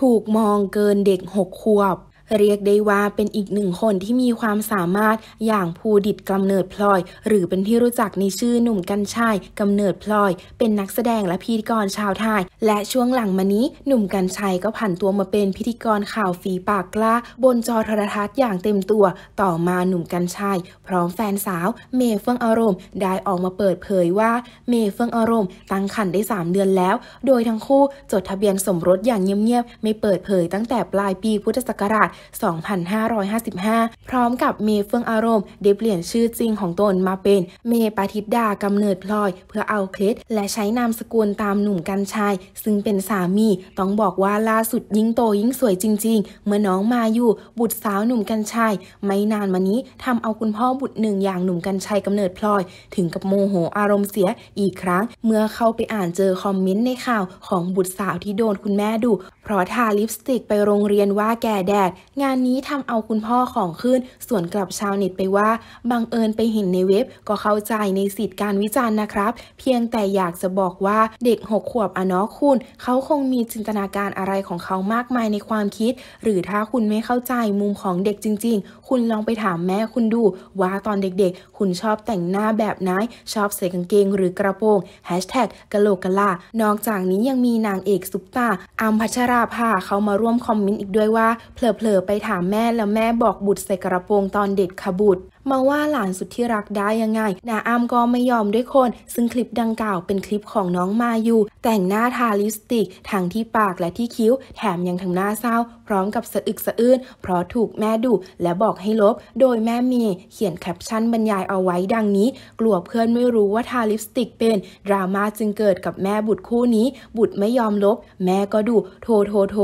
ถูกมองเกินเด็ก6ขวบเรียกได้ว่าเป็นอีกหนึ่งคนที่มีความสามารถอย่างภูดิตกำเนิดพลอย หรือเป็นที่รู้จักในชื่อหนุ่มกัญชัยกำเนิดพลอย เป็นนักแสดงและพิธีกรชาวไทย และช่วงหลังมานี้หนุ่มกัญชัยก็ผันตัวมาเป็นพิธีกรข่าวฝีปากกล้า บนจอโทรทัศน์อย่างเต็มตัว ต่อมาหนุ่มกัญชัยพร้อมแฟนสาว เมย์เฟื่องอารมณ์ได้ออกมาเปิดเผยว่าเมย์เฟื่องอารมณ์ตั้งครรภ์ได้ 3 เดือนแล้ว โดยทั้งคู่จดทะเบียนสมรสอย่างเงียบๆไม่เปิดเผย ตั้งแต่ปลายปีพุทธศักราช2555 พร้อมกับเมย์เฟื่องอารมณ์ได้เปลี่ยนชื่อจริงของตนมาเป็น เมย์ปาทิดากำเนิดพลอย เพื่อเอาเคล็ดและใช้นามสกุลตามหนุ่มกันชัยซึ่งเป็นสามี ต้องบอกว่าล่าสุดยิ่งโตยิ่งสวยจริงๆ เมื่อน้องมาอยู่บุตรสาวหนุ่มกันชัยไม่นานมานี้ทำเอาคุณพ่อบุตรหนึ่งอย่างหนุ่มกันชัยกำเนิดพลอย ถึงกับโมโหอารมณ์เสียอีกครั้ง เมื่อเข้าไปอ่านเจอคอมเมนต์ในข่าวของบุตรสาวที่โดนคุณแม่ดุเพราะทาลิปสติกไปโรงเรียนว่าแก่แดดงานนี้ทำเอาคุณพ่อของขึ้น ส่วนกลับชาวเน็ตไปว่าบังเอิญไปเห็นในเว็บก็เข้าใจในสิทธิการวิจารณ์นะครับ เพียงแต่อยากจะบอกว่าเด็กหกขวบอะเนาะคุณ เขาคงมีจินตนาการอะไรของเขามากมายในความคิด หรือถ้าคุณไม่เข้าใจมุมของเด็กจริงๆ คุณลองไปถามแม่คุณดู ว่าตอนเด็กๆ คุณชอบแต่งหน้าแบบไหนชอบใส่กางเกง หรือกระโปรงแฮชแท็กกะโหลกกะลา นอกจากนี้ยังมีนางเอกซุปตาอัมพัชราภาเขามาร่วมคอมเมนต์อีกด้วยว่าเพลิๆไปถามแม่แล้วแม่บอกบุตรใส่กระโปรงตอนเด็กค่ะบุตรมาว่าหลานสุดที่รักได้ยังไงนาอ้มก็ไม่ยอมด้วยคน ซึ่งคลิปดังกล่าวเป็นคลิปของน้องมายูแต่งหน้าทาลิปสติกทั้งที่ปากและที่คิ้วแถมยังทงหน้าเศร้า พร้อมกับสะอึกสะอื้นเพราะถูกแม่ดุและบอกให้ลบ โดยแม่เมีเขียนแคปชั่นบรรยายเอาไว้ดังนี้ กลัวเพื่อนไม่รู้ว่า ทาลิปสติกเป็นดราม่าจึงเกิดกับแม่บุตรคู่นี้ บุตรไม่ยอมลบ แม่ก็ดุโทโทโท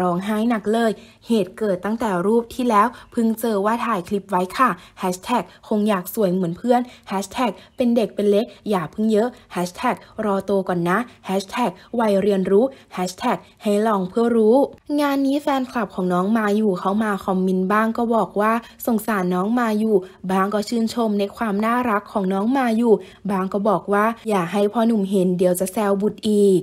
ร้องไห้หนักเลย เหตุเกิดตั้งแต่รูปที่แล้วเพิ่งเจอว่าถ่ายคลิปไว้ค่ะท็กคงอยากสวยเหมือนเพื่อนแฮชแท็กเป็นเด็กเป็นเล็กอย่าพึ่งเยอะแฮชแท็กรอโตก่อนนะแฮชแท็กวัยเรียนรู้แฮชแท็กให้ลองเพื่อรู้ งานนี้แฟนคลับของน้องมาอยู่เขามาคอมมินบ้างก็บอกว่าสงสารน้องมาอยู่บางก็ชื่นชมในความน่ารักของน้องมาอยู่บางก็บอกว่าอย่าให้พ่อหนุ่มเห็นเดี๋ยวจะแซวบุตรอีก